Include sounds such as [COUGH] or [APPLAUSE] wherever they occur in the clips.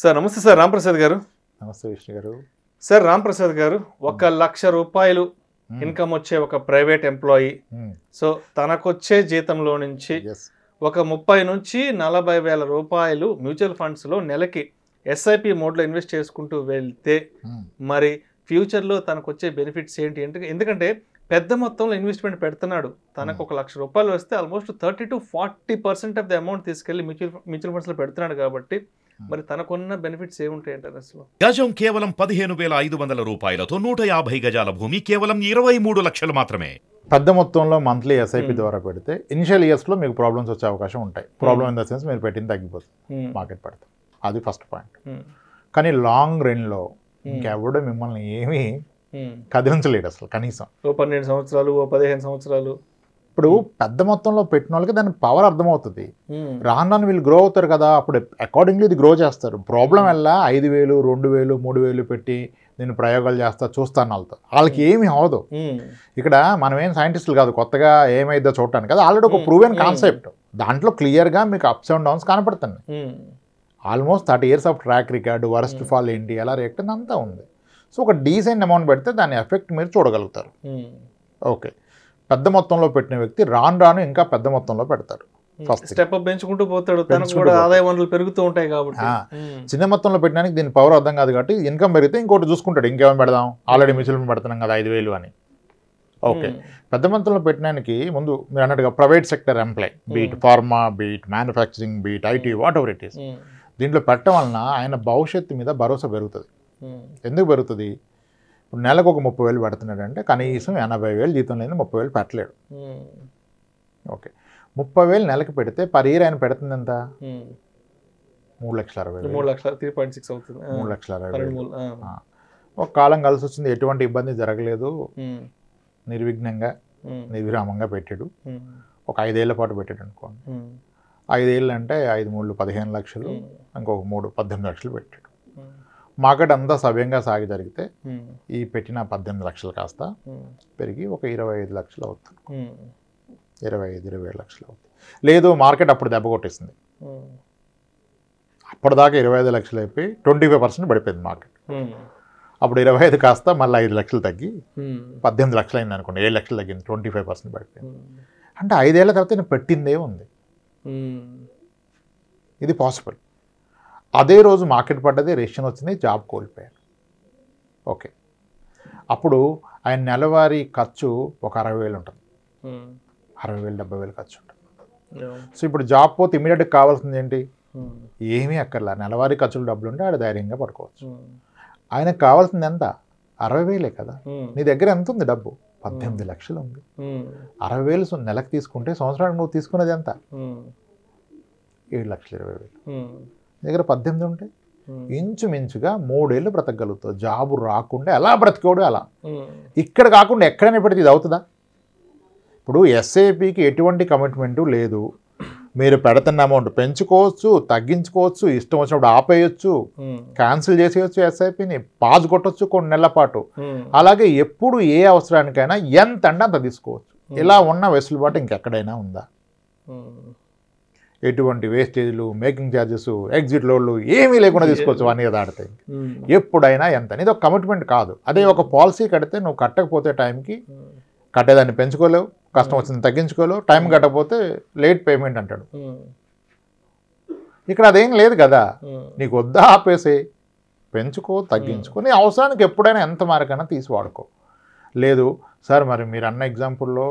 Sir నమస్తే sir Ramprasad గారు నమస్తే విష్ణు గారు సార్ రామ్ప్రసాద్ గారు ఒక లక్ష రూపాయలు ఇన్కమ్ వచ్చే ఒక ప్రైవేట్ ఎంప్లాయీ సో తనకొచ్చే జీతంలో నుంచి ఒక ముప్పై నుంచి నలభై వేల రూపాయలు మ్యూచువల్ ఫండ్స్లో నెలకి ఎస్ఐపి మోడ్లో ఇన్వెస్ట్ చేసుకుంటూ వెళ్తే మరి ఫ్యూచర్లో తనకు వచ్చే బెనిఫిట్స్ ఏంటి ఎందుకంటే పెద్ద మొత్తంలో ఇన్వెస్ట్మెంట్ పెడుతున్నాడు తనకు ఒక లక్ష రూపాయలు వస్తే almost thirty to forty percent of the amount తీసుకెళ్ళి మ్యూచువల్ మ్యూచువల్ ఫండ్స్లో పెడుతున్నాడు కాబట్టి మరి తనకున్న బెనిఫిట్స్ ఏముంటాయంటారు గజం కేవలం పదిహేను వేల ఐదు వందల రూపాయలతో నూట యాభై గజాల భూమి కేవలం ఇరవై మూడు లక్షలు మాత్రమే పెద్ద మొత్తంలో మంత్లీ ఎస్ఐపి ద్వారా పెడితే ఇనిషియల్ లో మీకు ప్రాబ్లమ్స్ వచ్చే అవకాశం ఉంటాయి ప్రాబ్లమ్ ఇన్ ద సెన్స్ మీరు పెట్టింది తగ్గిపోతుంది మార్కెట్ పడితే అది ఫస్ట్ పాయింట్ కానీ లాంగ్ లో ఇంకెవడో మిమ్మల్ని ఏమీ కదిలించలేడు అసలు కనీసం ఓ పన్నెండు సంవత్సరాలు ఓ పదిహేను సంవత్సరాలు ఇప్పుడు పెద్ద మొత్తంలో పెట్టిన వాళ్ళకి దాని పవర్ అర్థమవుతుంది రాను వీళ్ళు గ్రో అవుతారు కదా అప్పుడు అకార్డింగ్లీ ఇది గ్రో చేస్తారు ప్రాబ్లం వల్ల ఐదు వేలు రెండు వేలు మూడు వేలు పెట్టి నేను ప్రయోగాలు చేస్తా చూస్తాను వాళ్ళతో వాళ్ళకి ఏమి అవదు ఇక్కడ మనం ఏం సైంటిస్టులు కాదు కొత్తగా ఏమైందో చూడటానికి కదా ఆల్రెడీ ఒక అయిన కాన్సెప్ట్ దాంట్లో క్లియర్గా మీకు అప్స్ అండ్ డౌన్స్ కనపడుతుంది almost thirty years of track record worst fall ఏంటి ఎలా రియాక్ట్ అంతా ఉంది సో ఒక డీసెంట్ అమౌంట్ పెడితే దాని ఎఫెక్ట్ మీరు చూడగలుగుతారు ఓకే పెద్ద మొత్తంలో పెట్టిన వ్యక్తి రాను రాను ఇంకా పెద్ద మొత్తంలో పెడతాడు ఫస్ట్ స్టెప్ అప్ పెంచుకుంటూ పోతాడు కూడా ఆదాయ వనరులు పెరుగుతూ ఉంటాయి కాబట్టి చిన్న మొత్తంలో పెట్టడానికి దీని పవర్ అర్థం కాదు కాబట్టి ఇన్కమ్ పెరిగితే ఇంకోటి చూసుకుంటాడు ఇంకేమో పెడదాం ఆల్రెడీ మిషన్ పెడుతున్నాం కదా ఐదు వేలు అని ఓకే పెద్ద మొత్తంలో పెట్టడానికి ముందు మీరు అన్నట్టుగా private sector employee beat pharma beat manufacturing beat IT whatever it is దీంట్లో పెట్టడం వలన ఆయన భవిష్యత్తు మీద భరోసా పెరుగుతుంది ఎందుకు పెరుగుతుంది ఇప్పుడు నెలకు ఒక ముప్పై వేలు పెడుతున్నాడు అంటే కనీసం ఎనభై వేలు జీతం లేని ముప్పై వేలు పెట్టలేడు ఓకే ముప్పై వేలు నెలకు పెడితే పర్ ఇయర్ ఆయన పెడుతుంది ఎంత మూడు లక్షల అరవై మూడు లక్షల త్రీ పాయింట్ సిక్స్ అవుతుంది మూడు లక్షల అరవై ఒక కాలం కలిసి వచ్చింది ఎటువంటి ఇబ్బంది జరగలేదు నిర్విఘ్నంగా నిర్విరామంగా పెట్టాడు ఒక ఐదేళ్ల పాటు పెట్టాడు అనుకోండి ఐదేళ్ళు అంటే ఐదు మూడు పదిహేను లక్షలు ఇంకొక మూడు పద్దెనిమిది లక్షలు పెట్టాడు మార్కెట్ అంతా సవ్యంగా సాగి జరిగితే ఈ పెట్టిన పద్దెనిమిది లక్షలు కాస్త పెరిగి ఒక ఇరవై ఐదు లక్షలు అవుతుంది ఇరవై ఐదు ఇరవై ఏడు లక్షలు అవుతుంది లేదు మార్కెట్ అప్పుడు దెబ్బ కొట్టేసింది అప్పటిదాకా ఇరవై ఐదు లక్షలు అయిపోయి ట్వంటీ ఫైవ్ పర్సెంట్ పడిపోయింది మార్కెట్ అప్పుడు ఇరవై ఐదు కాస్త మళ్ళీ ఐదు లక్షలు తగ్గి పద్దెనిమిది లక్షలు అయింది అనుకోండి ఏడు లక్షలు తగ్గింది ట్వంటీ ఫైవ్ పర్సెంట్ పడిపోయింది అంటే ఐదేళ్ల తర్వాత నేను పెట్టిందే ఉంది ఇది పాసిబుల్ అదే రోజు మార్కెట్ పడ్డది రేషన్ వచ్చింది జాబ్ కోల్పోయాడు ఓకే అప్పుడు ఆయన నెలవారీ ఖర్చు ఒక అరవై వేలు ఉంటుంది అరవై వేలు డెబ్బై వేలు ఖర్చు ఉంటుంది సో ఇప్పుడు జాబ్ పోతే ఇమీడియట్గా కావాల్సింది ఏంటి ఏమీ అక్కర్లా నెలవారీ ఖర్చులు డబ్బులు ఉంటే ఆడ ధైర్యంగా పడుకోవచ్చు ఆయనకు కావాల్సింది ఎంత అరవై వేలే కదా నీ దగ్గర ఎంత ఉంది డబ్బు పద్దెనిమిది లక్షలు ఉంది అరవై వేలు నెలకు తీసుకుంటే సంవత్సరానికి నువ్వు తీసుకున్నది ఎంత ఏడు లక్షలు ఇరవై వేలు దగ్గర పద్దెనిమిది ఉంటాయి ఇంచుమించుగా మూడేళ్ళు బ్రతకగలుగుతావు జాబు రాకుండా ఎలా బ్రతికోడు అలా ఇక్కడ కాకుండా ఎక్కడైనా పెడితే ఇది అవుతుందా ఇప్పుడు ఎస్ఏపికి ఎటువంటి కమిట్మెంటు లేదు మీరు పెడుతున్న అమౌంట్ పెంచుకోవచ్చు తగ్గించుకోవచ్చు ఇష్టం వచ్చినప్పుడు ఆపేయచ్చు క్యాన్సిల్ చేసేయచ్చు ఎస్ఐపిని పాజ్ కొట్టచ్చు కొన్ని నెలల పాటు అలాగే ఎప్పుడు ఏ అవసరానికైనా ఎంత అంటే అంత తీసుకోవచ్చు ఇలా ఉన్న వెసులుబాటు ఇంకెక్కడైనా ఉందా ఎటువంటి వేస్టేజ్లు మేకింగ్ ఛార్జెస్ ఎగ్జిట్ లోడ్లు ఏమీ లేకుండా తీసుకోవచ్చు వన్ ఇయర్ దాటితే ఎప్పుడైనా ఎంత ఇది ఒక కమిట్మెంట్ కాదు అదే ఒక పాలసీ కడితే నువ్వు కట్టకపోతే టైంకి కట్టేదాన్ని పెంచుకోలేవు కష్టం వచ్చింది తగ్గించుకోలేవు టైం కట్టకపోతే లేట్ పేమెంట్ అంటాడు ఇక్కడ అదేం లేదు కదా నీకు వద్దా ఆపేసే పెంచుకో తగ్గించుకో నీ అవసరానికి ఎప్పుడైనా ఎంత మారకైనా తీసి వాడుకో లేదు సార్ మరి మీరు అన్న ఎగ్జాంపుల్లో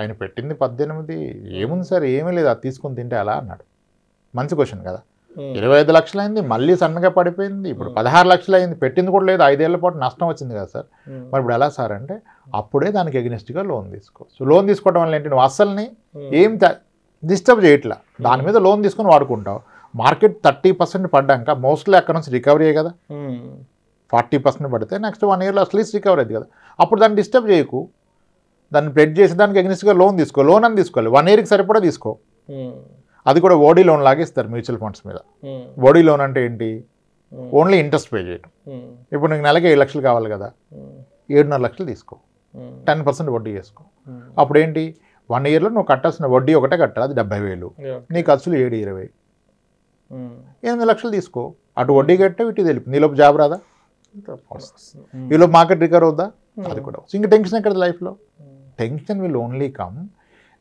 ఆయన పెట్టింది పద్దెనిమిది ఏముంది సార్ ఏమీ లేదు అది తీసుకుని తింటే అలా అన్నాడు మంచి క్వశ్చన్ కదా ఇరవై ఐదు లక్షలు అయింది మళ్ళీ సన్నగా పడిపోయింది ఇప్పుడు పదహారు లక్షలు అయింది పెట్టింది కూడా లేదు ఐదేళ్ల పాటు నష్టం వచ్చింది కదా సార్ మరి ఇప్పుడు ఎలా సార్ అంటే అప్పుడే దానికి ఎగ్నెస్ట్గా లోన్ తీసుకోవచ్చు లోన్ తీసుకోవడం వల్ల ఏంటి నువ్వు అసలుని ఏం డిస్టర్బ్ చేయట్లా దాని మీద లోన్ తీసుకొని వాడుకుంటావు మార్కెట్ థర్టీ పర్సెంట్ పడ్డాక మోస్ట్లీ అక్కడ నుంచి రికవరీ అయ్యే కదా ఫార్టీ పర్సెంట్ పడితే నెక్స్ట్ వన్ ఇయర్లో అట్లీస్ట్ రికవర్ అయింది కదా అప్పుడు దాన్ని డిస్టర్బ్ చేయకు దాన్ని ప్లెడ్ చేసి దానికి ఎగ్నెస్ట్గా లోన్ తీసుకో లోన్ అని తీసుకోవాలి వన్ ఇయర్కి సరిపడా తీసుకో hmm. అది కూడా ఓడీ లోన్ లాగే ఇస్తారు మ్యూచువల్ ఫండ్స్ మీద ఓడీ hmm. లోన్ అంటే ఏంటి ఓన్లీ ఇంట్రెస్ట్ పే చేయడం ఇప్పుడు నీకు నెలకి ఏడు లక్షలు కావాలి కదా hmm. ఏడున్నర లక్షలు తీసుకో టెన్ పర్సెంట్ వడ్డీ చేసుకో అప్పుడు ఏంటి వన్ ఇయర్లో నువ్వు కట్టాల్సిన వడ్డీ ఒకటే కట్టాలి అది డెబ్బై వేలు నీ ఖర్చులు ఏడు ఇరవై ఎనిమిది లక్షలు తీసుకో అటు వడ్డీ కట్టే ఇటు తెలిపి నీలోపు జాబ్ రాదా ఈలోపు మార్కెట్ రికవర్ అవుద్దా అది కూడా ఇంక టెన్షన్ ఎక్కడ లైఫ్లో టెన్షన్ విల్ ఓన్లీ కమ్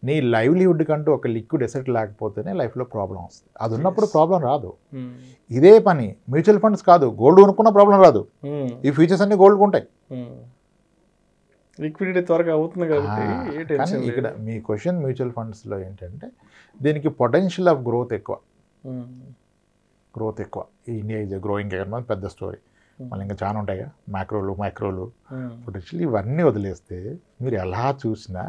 నీ లైవ్లీహుడ్ కంటూ ఒక లిక్విడ్ ఎసెట్ లేకపోతేనే లైఫ్లో ప్రాబ్లం వస్తుంది అది ఉన్నప్పుడు ప్రాబ్లం రాదు hmm. ఇదే పని మ్యూచువల్ ఫండ్స్ కాదు గోల్డ్ కొనుక్కున్న ప్రాబ్లం రాదు hmm. ఈ ఫ్యూచర్స్ అన్ని గోల్డ్ ఉంటాయి లిక్విడిటీ hmm. త్వరగా అవుతుంది కాబట్టి కానీ ఇక్కడ మీ క్వశ్చన్ మ్యూచువల్ ఫండ్స్లో ఏంటంటే దీనికి పొటెన్షియల్ ఆఫ్ గ్రోత్ ఎక్కువ గ్రోత్ ఎక్కువ ఇండియా ఈజ్ గ్రోయింగ్ ఎకనమీ పెద్ద స్టోరీ Hmm. మళ్ళీ ఇంకా చాలా ఉంటాయి మ్యాక్రోలు మైక్రోలు పొటెన్షియల్ hmm. ఇవన్నీ వదిలేస్తే మీరు ఎలా చూసినా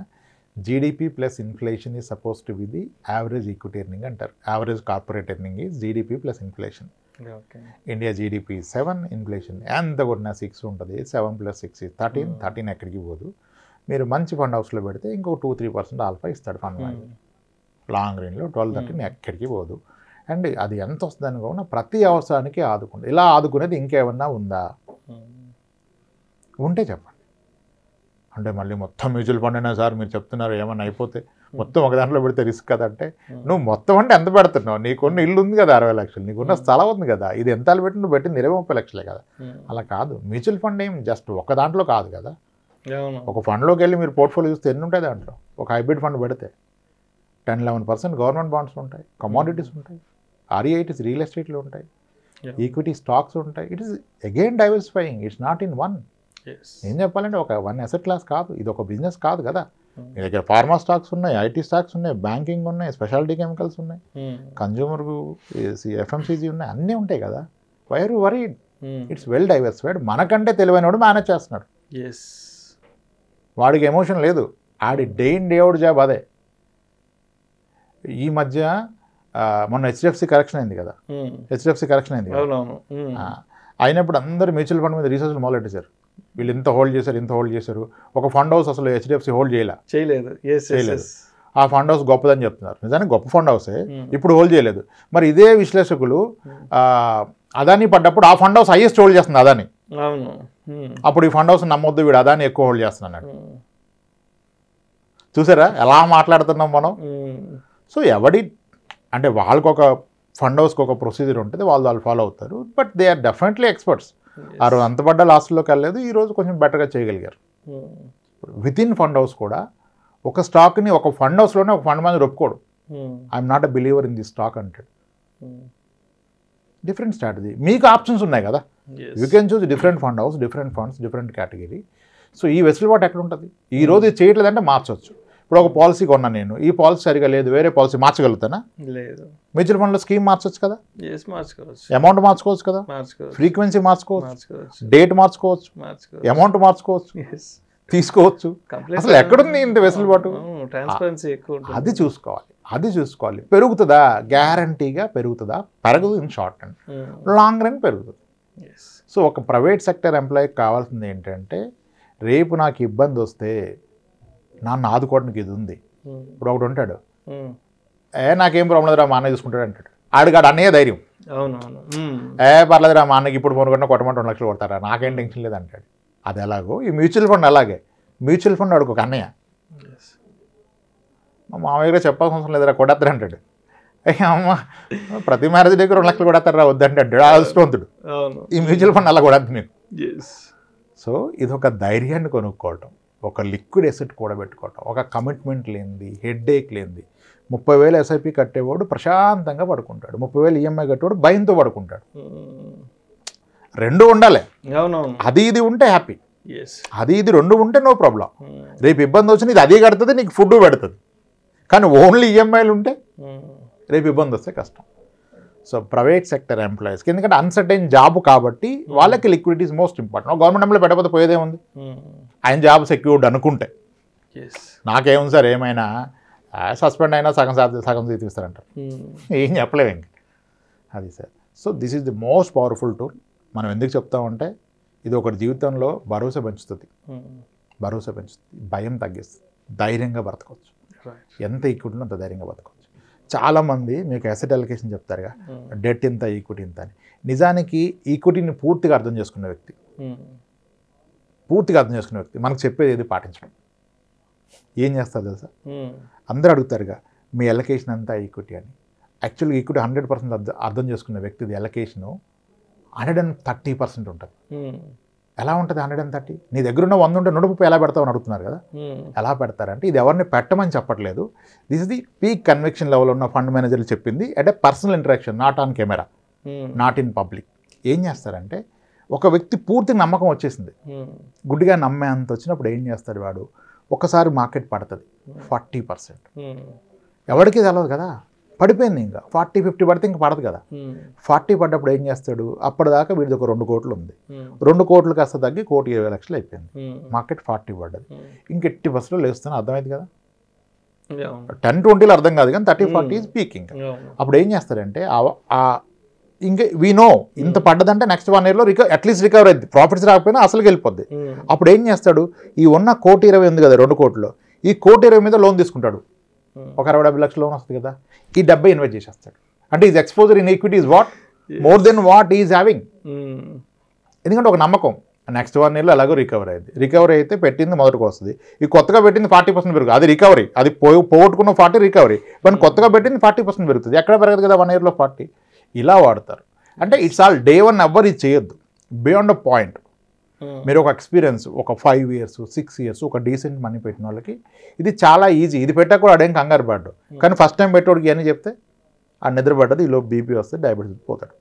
GDP plus inflation is suppose to be the average equity earning అంటారు average corporate earning is GDP plus inflation India GDP seven inflation ఎంత కొట్టినా సిక్స్ ఉంటుంది seven plus six thirteen thirteen ఎక్కడికి పోదు మీరు మంచి ఫండ్ హౌస్లో పెడితే ఇంకో టూ త్రీ పర్సెంట్ ఆల్ఫా ఇస్తాడు ఫండ్ లాంగ్ రేంజ్లో ట్వెల్వ్ థర్టీన్ ఎక్కడికి పోదు అండ్ అది ఎంత వస్తుందని కాకుండా ప్రతి అవసరానికి ఆదుకుంటుంది ఇలా ఆదుకునేది ఇంకేమన్నా ఉందా ఉంటే చెప్పండి అంటే మళ్ళీ మొత్తం మ్యూచువల్ ఫండ్ అయినా సార్ మీరు చెప్తున్నారు ఏమన్నా అయిపోతే మొత్తం ఒక దాంట్లో పెడితే రిస్క్ కదంటే నువ్వు మొత్తం అంటే ఎంత పెడుతున్నావు నీకున్న ఇల్లు ఉంది కదా అరవై లక్షలు నీకున్న స్థలం ఉంది కదా ఇది ఎంత పెట్టి నువ్వు పెట్టింది ఇరవై ముప్పై లక్షలే కదా అలా కాదు మ్యూచువల్ ఫండ్ ఏం జస్ట్ ఒక దాంట్లో కాదు కదా ఒక ఫండ్లోకి వెళ్ళి మీరు పోర్ట్ఫోలియో చూస్తే ఎన్ని ఉంటాయి దాంట్లో ఒక హైబ్రిడ్ ఫండ్ పెడితే ten eleven percent government bonds ఉంటాయి కమాడిటీస్ ఉంటాయి ఆర్ఈఐటీస్ రియల్ ఎస్టేట్లు ఉంటాయి ఈక్విటీ స్టాక్స్ ఉంటాయి it is again diversifying it's not in one ఏం చెప్పాలంటే ఒక వన్ అసెట్ క్లాస్ కాదు ఇది ఒక బిజినెస్ కాదు కదా hmm. మీ దగ్గర ఫార్మా స్టాక్స్ ఉన్నాయి ఐటీ స్టాక్స్ ఉన్నాయి బ్యాంకింగ్ ఉన్నాయి స్పెషాలిటీ కెమికల్స్ ఉన్నాయి కన్జ్యూమర్ hmm. ఎఫ్ఎంసీజీ ఉన్నాయి అన్నీ ఉంటాయి కదా why are worry it's well diversified మనకంటే తెలివైనవాడు మేనేజ్ చేస్తున్నాడు వాడికి ఎమోషన్ లేదు ఆడి day in day out job అదే ఈ మధ్య మొన్న హెచ్డిఎఫ్సి కరెక్షన్ అయింది కదా హెచ్డిఎఫ్సి కరెక్షన్ అయింది అయినప్పుడు అందరూ మ్యూచువల్ ఫండ్ మీద రీసెర్చ్లు మొదలెట్టేశారు వీళ్ళు ఇంత హోల్డ్ చేశారు ఇంత హోల్డ్ చేశారు ఒక ఫండ్ హౌస్ అసలు హెచ్డిఎఫ్సి హోల్డ్ చేయలేదు ఆ ఫండ్ హౌస్ గొప్పదని చెప్తున్నారు నిజానికి గొప్ప ఫండ్ హౌసే ఇప్పుడు హోల్డ్ చేయలేదు మరి ఇదే విశ్లేషకులు అదాని పడ్డప్పుడు ఆ ఫండ్ హౌస్ హైయెస్ట్ హోల్డ్ చేస్తుంది అదాని అప్పుడు ఈ ఫండ్ హౌస్ నమ్మొద్దు వీడు అదాని ఎక్కువ హోల్డ్ చేస్తున్నాడు చూసారా ఎలా మాట్లాడుతున్నాం మనం సో ఎవడి అంటే వాళ్ళకి ఒక ఫండ్ హౌస్కి ఒక ప్రొసీజర్ ఉంటుంది వాళ్ళు వాళ్ళు ఫాలో అవుతారు but they are definitely experts వారు అంత పడ్డ లాస్ట్లోకి వెళ్ళలేదు ఈరోజు కొంచెం బెటర్గా చేయగలిగారు విత్ ఇన్ ఫండ్ హౌస్ కూడా ఒక స్టాక్ని ఒక ఫండ్ హౌస్లోనే ఒక ఫండ్ మేనేజర్ ఒప్పుకోడు I'm not a believer in the stock అంటాడు డిఫరెంట్ స్ట్రాటజీ మీకు ఆప్షన్స్ ఉన్నాయి కదా you can choose different fund house different funds different category so ఈ వెసులుబాటు ఎక్కడ ఉంటుంది ఈరోజు ఇది చేయట్లేదంటే మార్చవచ్చు ఇప్పుడు ఒక పాలసీ కొన్నాను నేను ఈ పాలసీ సరిగా లేదు వేరే పాలసీ మార్చగలుగుతానా లేదు మ్యూచువల్ ఫండ్లో స్కీమ్ మార్చవచ్చు కదా అమౌంట్ మార్చుకోవచ్చు కదా ఫ్రీక్వెన్సీ మార్చుకోవచ్చు డేట్ మార్చుకోవచ్చు అమౌంట్ మార్చుకోవచ్చు తీసుకోవచ్చు అసలు ఎక్కడుంది ఇంత వెసులుబాటు అది చూసుకోవాలి అది చూసుకోవాలి పెరుగుతుందా గ్యారంటీగా పెరుగుతుందా పెరగదు in short run long run పెరుగుతుంది సో ఒక ప్రైవేట్ సెక్టర్ ఎంప్లాయీకి కావాల్సింది ఏంటంటే రేపు నాకు ఇబ్బంది వస్తే నాన్న ఆదుకోవడానికి ఇది ఉంది ఇప్పుడు ఒకటి ఉంటాడు ఏ నాకేం ప్రాబ్లం లేదురా మా అన్న చూసుకుంటాడు అంటాడు ఆడుగాడు అన్నయ్య ధైర్యం ఏ పర్లేదురా మా అన్నకి ఇప్పుడు ఫోన్ కొట్టిన కొట్టమంటే రెండు లక్షలు కొడతారా నాకేం టెన్షన్ లేదు అంటాడు అది ఎలాగో ఈ మ్యూచువల్ ఫండ్ అలాగే మ్యూచువల్ ఫండ్ అడుగు అన్నయ్య మా మామయ్య చెప్పాల్సిన అవసరం లేదురా కొడతారు అంటాడు అమ్మ ప్రతి మ్యారేజ్ దగ్గర రెండు లక్షలు కొడతారా వద్దంటే అంటాడు అదృష్టవంతుడు ఈ మ్యూచువల్ ఫండ్ అలా కొడద్దు నేను సో ఒక ధైర్యాన్ని కొనుక్కోవటం ఒక లిక్విడ్ ఎసెట్ పెట్టుకోవటం ఒక కమిట్మెంట్ లేనిది హెడ్ఏక్ లేనిది ముప్పై వేలు ఎస్ఐపి కట్టేవాడు ప్రశాంతంగా పడుకుంటాడు ముప్పై వేలు ఈఎంఐ e కట్టేవాడు భయంతో పడుకుంటాడు hmm. రెండు ఉండాలి అది ఇది ఉంటే హ్యాపీ అది ఇది రెండు ఉంటే నో ప్రాబ్లం hmm. రేపు ఇబ్బంది వచ్చి నీకు అదే కడుతుంది నీకు ఫుడ్ పెడుతుంది కానీ ఓన్లీ ఈఎంఐలు e ఉంటే hmm. రేపు ఇబ్బంది వస్తే కష్టం సో ప్రైవేట్ సెక్టర్ ఎంప్లాయీస్కి ఎందుకంటే అన్సర్టైన్ జాబ్ కాబట్టి hmm. వాళ్ళకి liquidities most important government employ పెట్టకపోతే పోయేదే ఉంది hmm. ఆయన జాబ్ సెక్యూర్డ్ అనుకుంటే నాకేముంది సార్ ఏమైనా సస్పెండ్ అయినా సగం సగం తీసిస్తారంటారు hmm. ఏం చెప్పలేము ఇంక అది sir so this is the most powerful tool మనం ఎందుకు చెప్తామంటే ఇది ఒకటి జీవితంలో భరోసా పెంచుతుంది భరోసా పెంచుతుంది భయం తగ్గిస్తుంది ధైర్యంగా బ్రతకవచ్చు ఎంత ఈక్విటీ అంత ధైర్యంగా బ్రతకవచ్చు చాలామంది మీకు అసెట్ అలొకేషన్ చెప్తారుగా డెట్ ఇంత ఈక్విటీ ఇంత అని నిజానికి ఈక్విటీని పూర్తిగా అర్థం చేసుకునే వ్యక్తి పూర్తిగా అర్థం చేసుకునే వ్యక్తి మనకు చెప్పేది ఏది పాటించడం ఏం చేస్తారు తెలుసా అందరూ అడుగుతారుగా మీ ఎలకేషన్ అంతా ఈక్విటీ అని యాక్చువల్గా ఈక్విటీ హండ్రెడ్ పర్సెంట్ అర్థం చేసుకున్న వ్యక్తిది allocation hundred and thirty percent ఉంటుంది ఎలా ఉంటుంది హండ్రెడ్ అండ్ థర్టీ నీ దగ్గర ఉన్న వంద ఉంటే నూట ముప్పై ఎలా పెడతావు అని అడుగుతున్నారు కదా ఎలా పెడతారంటే ఇది ఎవరిని పెట్టమని చెప్పట్లేదు this is the peak conviction level ఉన్న ఫండ్ మేనేజర్లు చెప్పింది అంటే personal interaction not on camera not in public ఏం చేస్తారంటే ఒక వ్యక్తి పూర్తిగా నమ్మకం వచ్చేసింది గుడ్డిగా నమ్మే అంత వచ్చినప్పుడు ఏం చేస్తాడు వాడు ఒకసారి మార్కెట్ పడుతుంది ఫార్టీ పర్సెంట్ ఎవరికి తెలియదు కదా పడిపోయింది ఇంకా ఫార్టీ ఫిఫ్టీ పడితే ఇంకా పడదు కదా ఫార్టీ పడ్డప్పుడు ఏం చేస్తాడు అప్పటిదాకా వీడిది ఒక రెండు కోట్లు ఉంది రెండు కోట్లు కాస్త తగ్గి కోటి ఇరవై లక్షలు అయిపోయింది మార్కెట్ ఫార్టీ పడ్డది ఇంకెట్టి బస్సులో లేస్తున్నా అర్థమైంది కదా టెన్ ట్వంటీలో అర్థం కాదు కానీ థర్టీ ఫార్టీ ఈజ్ పీక్ ఇంకా అప్పుడు ఏం చేస్తారంటే ఇంకా వీ నో ఇంత పడ్డదంటే నెక్స్ట్ వన్ ఇయర్లో రికవర్ అట్లీస్ట్ రికవర్ అయింది ప్రాఫిట్స్ రాకపోయినా అసలుకి వెళ్ళిపోద్ది అప్పుడు ఏం చేస్తాడు ఈ ఉన్న కోటి ఇరవై ఉంది కదా రెండు కోట్లు ఈ కోటి ఇరవై మీద లోన్ తీసుకుంటాడు ఒక అరవై డెబ్బై లక్షలు లోన్ వస్తుంది కదా ఈ డెబ్బై ఇన్వెస్ట్ చేసేస్తాడు అంటే is exposure in equity is what more than what is having ఎందుకంటే ఒక నమ్మకం నెక్స్ట్ వన్ ఇయర్లో అలాగే రికవర్ అయింది రికవరీ అయితే పెట్టింది మొదటికి వస్తుంది ఈ కొత్తగా పెట్టింది ఫార్టీ పర్సెంట్ పెరుగుతుంది అది రికవరీ అది పోగొట్టుకున్న ఫార్టీ రికవరీ బట్ కొత్తగా పెట్టింది ఫార్టీ పర్సెంట్ పెరుగుతుంది ఎక్కడ పెరగదు కదా వన్ ఇయర్లో ఫార్టీ ఇలా వాడతారు అంటే ఇట్స్ ఆల్ డే వన్ ఎవ్వరు ఇది చేయొద్దు బియాండ్ అ పాయింట్ మీరు ఒక ఎక్స్పీరియన్స్ ఒక ఫైవ్ ఇయర్స్ సిక్స్ ఇయర్స్ ఒక డీసెంట్ మనీ పెట్టిన వాళ్ళకి ఇది చాలా ఈజీ ఇది పెట్టా కూడా అడేం కంగారు పడ్డు కానీ ఫస్ట్ టైం పెట్టేవాడికి అని చెప్తే ఆ నిద్రపడ్డది ఈలో బీపీ వస్తే డయాబెటీస్ పోతాడు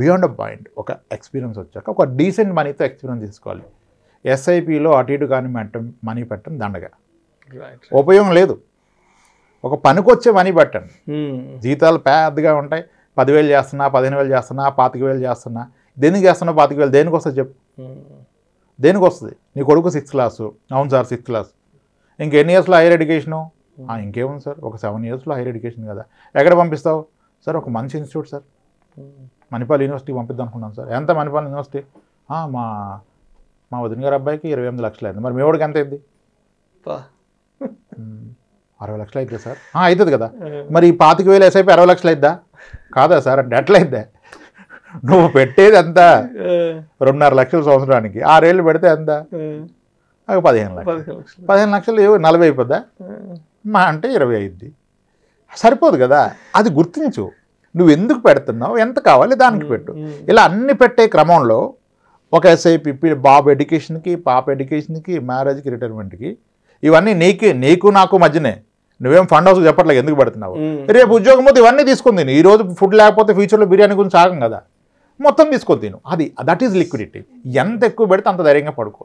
బియాండ్ అ పాయింట్ ఒక ఎక్స్పీరియన్స్ వచ్చాక ఒక డీసెంట్ మనీతో ఎక్స్పీరియన్స్ తీసుకోవాలి ఎస్ఐపిలో అటు ఇటు కానీ పెట్టం మనీ పెట్టడం దండగా ఉపయోగం లేదు ఒక పనికొచ్చే మనీ పెట్టండి hmm. జీతాలు పెద్దగా ఉంటాయి పదివేలు చేస్తున్నా పదిహేను వేలు చేస్తున్నా పాతిక వేలు చేస్తున్నా దేనికి వేస్తున్నావు పాతిక వేలు దేనికి వస్తుంది చెప్పు hmm. దేనికి వస్తుంది నీ కొడుకు సిక్స్త్ క్లాసు అవును సార్ సిక్స్త్ క్లాస్ ఇంక ఎన్ని ఇయర్స్లో హైయర్ ఎడ్యుకేషను ఇంకేముంది సార్ ఒక సెవెన్ ఇయర్స్లో హైయర్ ఎడ్యుకేషన్ కదా ఎక్కడ పంపిస్తావు సార్ ఒక మంచి institute sir hmm. Manipal university పంపిద్దాం అనుకున్నాను సార్ ఎంత మణిపాల్ యూనివర్సిటీ మా మా వదిన గారి అబ్బాయికి ఇరవై ఎనిమిది లక్షలు అయింది మరి మీ వాడికి ఎంత అయింది [LAUGHS] అరవై లక్షలు అవుతుంది సార్ అవుతుంది కదా hmm. మరి పాతిక వేలు వేసేపు అరవై లక్షలు అయిద్దా కాదా సార్ అంటే ఎట్లయిద్దా నువ్వు పెట్టేది ఎంత రెండున్నర లక్షలు సంవత్సరానికి ఆరేళ్ళు పెడితే ఎంత ఒక పదిహేను లక్షలు పదిహేను లక్షలు నలభై అయిపోద్దా మా అంటే ఇరవై అయింది సరిపోదు కదా అది గుర్తించు నువ్వు ఎందుకు పెడుతున్నావు ఎంత కావాలి దానికి పెట్టు ఇలా అన్ని పెట్టే క్రమంలో ఒక ఎస్ఐపి బాబు ఎడ్యుకేషన్కి పాప ఎడ్యుకేషన్కి మ్యారేజ్కి రిటైర్మెంట్కి ఇవన్నీ నీకు నీకు నాకు మధ్యనే నువ్వేం ఫండ్ హౌస్ చెప్పట్లేదు ఎందుకు పెడుతున్నావు రేపు ఉద్యోగం పోతే ఇవన్నీ తీసుకుంది ఈ రోజు ఫుడ్ లేకపోతే ఫ్యూచర్లో బిర్యానీ గురించి సాగం కదా మొత్తం తీసుకొని తిను అది దట్ ఈజ్ లిక్విడిటీ ఎంత ఎక్కువ పెడితే అంత ధైర్యంగా పడుకో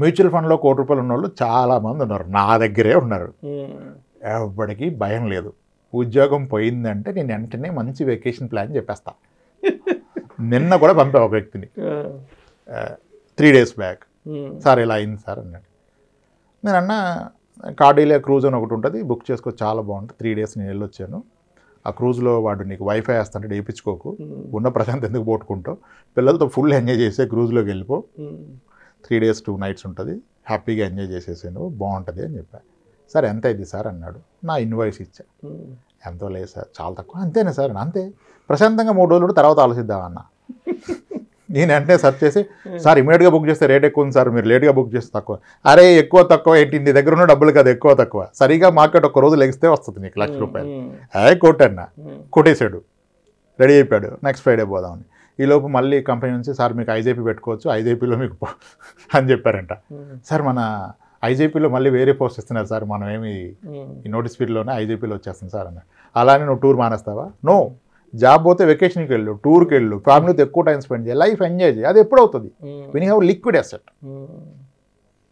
మ్యూచువల్ ఫండ్లో కోటి రూపాయలు ఉన్నోళ్ళు చాలామంది ఉన్నారు నా దగ్గరే ఉన్నారు hmm. ఎవరికి భయం లేదు ఉద్యోగం పోయిందంటే నేను వెంటనే మంచి వెకేషన్ ప్లాన్ చెప్పేస్తా [LAUGHS] నిన్న కూడా పంపా ఒక వ్యక్తిని త్రీ డేస్ బ్యాక్ సార్ ఇలా అయింది సార్ అన్నాడు నేను కార్డీలే క్రూజ్ అని ఒకటి ఉంటుంది బుక్ చేసుకో చాలా బాగుంటుంది త్రీ డేస్ నేను వెళ్ళొచ్చాను ఆ క్రూజ్లో వాడు నీకు వైఫై వేస్తాంటే వేయించుకోకు ఉన్న ప్రశాంత్ ఎందుకు పోట్టుకుంటావు పిల్లలతో ఫుల్ ఎంజాయ్ చేసే క్రూజ్లోకి వెళ్ళిపో త్రీ డేస్ టూ నైట్స్ ఉంటుంది హ్యాపీగా ఎంజాయ్ చేసేసే నువ్వు బాగుంటుంది అని చెప్పాను సార్ ఎంత అయింది సార్ అన్నాడు నా ఇన్వాయిస్ ఇచ్చా ఎంతో లేదు సార్ చాలా తక్కువ అంతేనే సార్ అంతే ప్రశాంతంగా మూడు రోజులు తర్వాత ఆలోచిద్దామన్నా నేను వెంటనే సర్చ్ చేసి hmm. సార్ ఇమీడియట్గా బుక్ చేస్తే రేట్ ఎక్కువ ఉంది సార్ మీరు లేట్గా బుక్ చేస్తే తక్కువ అరే ఎక్కువ తక్కువ ఏంటి నీ దగ్గర ఉన్న డబ్బులు కదా ఎక్కువ తక్కువ సరిగా మార్కెట్ ఒక రోజు లెగిస్తే వస్తుంది నీకు లక్ష hmm, రూపాయలు అదే కొట్టన్న కొట్టేశాడు రెడీ అయిపోయాడు నెక్స్ట్ ఫ్రైడే పోదామని ఈలోపు మళ్ళీ కంపెనీ నుంచి సార్ మీకు ఐజేపీ పెట్టుకోవచ్చు ఐజేపీలో మీకు [LAUGHS] అని చెప్పారంట hmm. సార్ మన ఐజేపీలో మళ్ళీ వేరే పోస్ట్ ఇస్తున్నారు సార్ మనం ఏమి ఈ నోటీస్ పీరియడ్లోనే ఐజేపీలో వచ్చేస్తాం సార్ అన్న అలానే నువ్వు టూర్ మానేస్తావా నో జాబ్ పోతే వెకేషన్కి వెళ్ళు టూర్కి వెళ్ళు ఫ్యామిలీతో ఎక్కువ టైం స్పెండ్ చేయాలి లైఫ్ ఎంజాయ్ చేయాలి అది ఎప్పుడు అవుతుంది when have liquid asset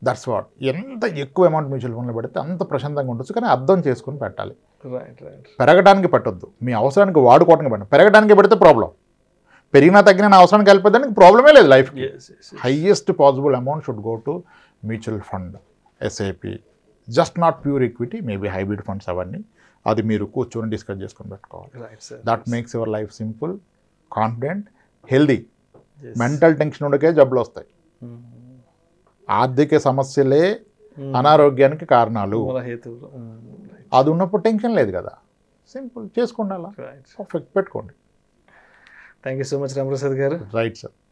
that's what ఎంత ఎక్కువ అమౌంట్ మ్యూచువల్ ఫండ్లో పెడితే అంత ప్రశాంతంగా ఉండొచ్చు కానీ అర్థం చేసుకుని పెట్టాలి పెరగడానికి పట్టొద్దు మీ అవసరానికి వాడుకోవడానికి పెట్టండి పెరగడానికి పెడితే ప్రాబ్లం పెరిగినా తగ్గినా నా అవసరానికి వెళ్ళిపోతానికి ప్రాబ్లమే లేదు life highest possible amount should go to mutual fund SIP just not pure equity maybe hybrid funds అవన్నీ అది మీరు కూర్చొని డిస్కస్ చేసుకొని పెట్టుకోవాలి that makes your life simple confident healthy mental tension ఉండకే జబ్బులు వస్తాయి mm-hmm. ఆర్థిక సమస్యలే mm-hmm. అనారోగ్యానికి కారణాలు mm-hmm. అది ఉన్నప్పుడు టెన్షన్ లేదు కదా సింపుల్ చేసుకోండి అలా పెట్టుకోండి thank you so much Ramaprasad garu right sir